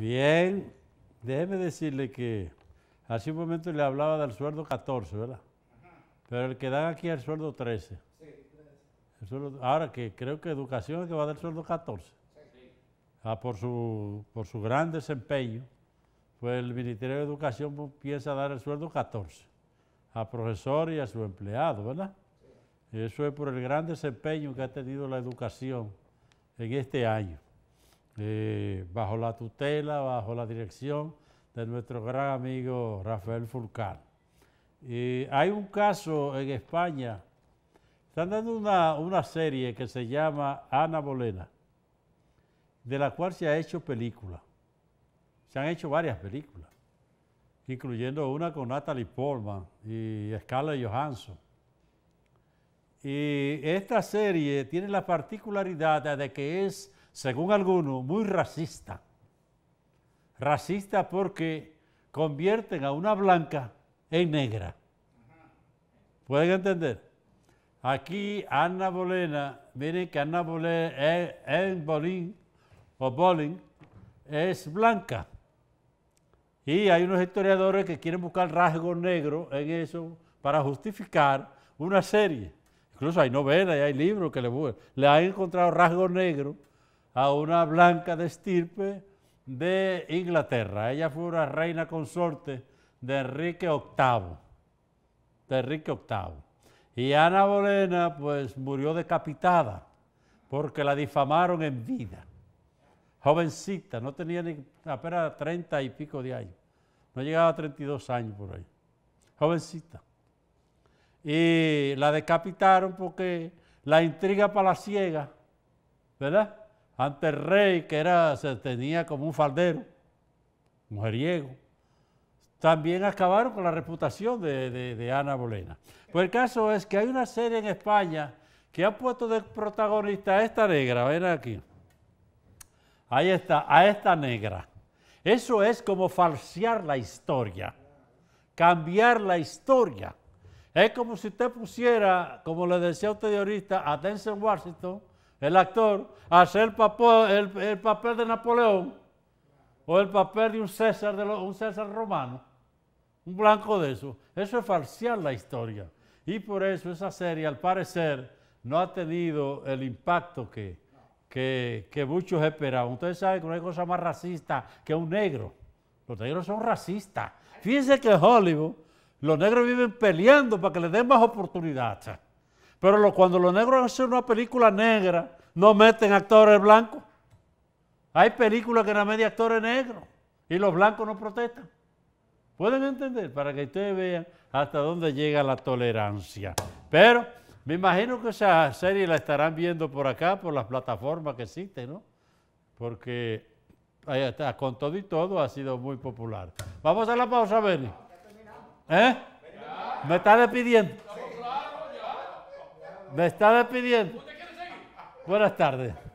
Bien, déjeme decirle que hace un momento le hablaba del sueldo 14, ¿verdad? Pero el que dan aquí es el sueldo 13. ahora que creo que educación es que va a dar el sueldo 14. Ah, por, su, por su gran desempeño, pues el Ministerio de Educación piensa dar el sueldo 14 a profesor y a su empleado, ¿verdad? Eso es por el gran desempeño que ha tenido la educación en este año. Eh, bajo la tutela, bajo la dirección de nuestro gran amigo Rafael Furcal. Eh, hay un caso en España, están dando una, serie que se llama Ana Bolena, de la cual se ha hecho película. Se han hecho varias películas, incluyendo una con Natalie Portman y Scarlett Johansson. Y esta serie tiene la particularidad de que es según algunos, muy racista. Racista porque convierten a una blanca en negra. ¿Pueden entender? Aquí Ana Bolena, miren que Ana Bolena, eh, en Bolín, o Bolín, es blanca. Y hay unos historiadores que quieren buscar rasgo negro en eso para justificar una serie. Incluso hay novelas y hay libros que le, le han encontrado rasgos negros a una blanca de estirpe de Inglaterra. Ella fue una reina consorte de Enrique VIII, de Enrique VIII. Y Ana Bolena pues murió decapitada porque la difamaron en vida. Jovencita, no tenía ni apenas 30 y pico de años. No llegaba a 32 años por ahí. Jovencita. Y la decapitaron porque la intriga para palaciega, ¿verdad? Ante el rey, que era, se tenía como un faldero, mujeriego. También acabaron con la reputación de, Ana Bolena. Pues el caso es que hay una serie en España que ha puesto de protagonista a esta negra, ven aquí. Ahí está, a esta negra. Eso es como falsear la historia, cambiar la historia. Es como si usted pusiera, como le decía a usted ahorita, a Denzel Washington el actor, hace hacer el papel, de Napoleón o el papel de un César, de un César romano, un blanco de eso. Eso es falsear la historia. Y por eso esa serie, al parecer, no ha tenido el impacto que, que muchos esperaban. Ustedes saben que no hay cosa más racista que un negro. Los negros son racistas. Fíjense que en Hollywood los negros viven peleando para que les den más oportunidades. Pero cuando los negros hacen una película negra, no meten actores blancos. Hay películas que no media actores negros y los blancos no protestan. ¿Pueden entender? Para que ustedes vean hasta dónde llega la tolerancia. Pero me imagino que esa serie la estarán viendo por acá, por las plataformas que existen, ¿no? Porque ahí está, con todo y todo ha sido muy popular. Vamos a la pausa, Benny. ¿Eh? ¿Me está despidiendo? Me estaba pidiendo. Buenas tardes.